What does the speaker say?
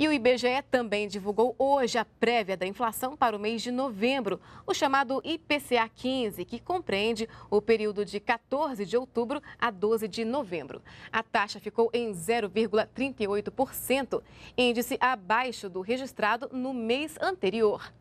E o IBGE também divulgou hoje a prévia da inflação para o mês de novembro, o chamado IPCA 15, que compreende o período de 14 de outubro a 12 de novembro. A taxa ficou em 0,38%, índice abaixo do registrado no mês anterior.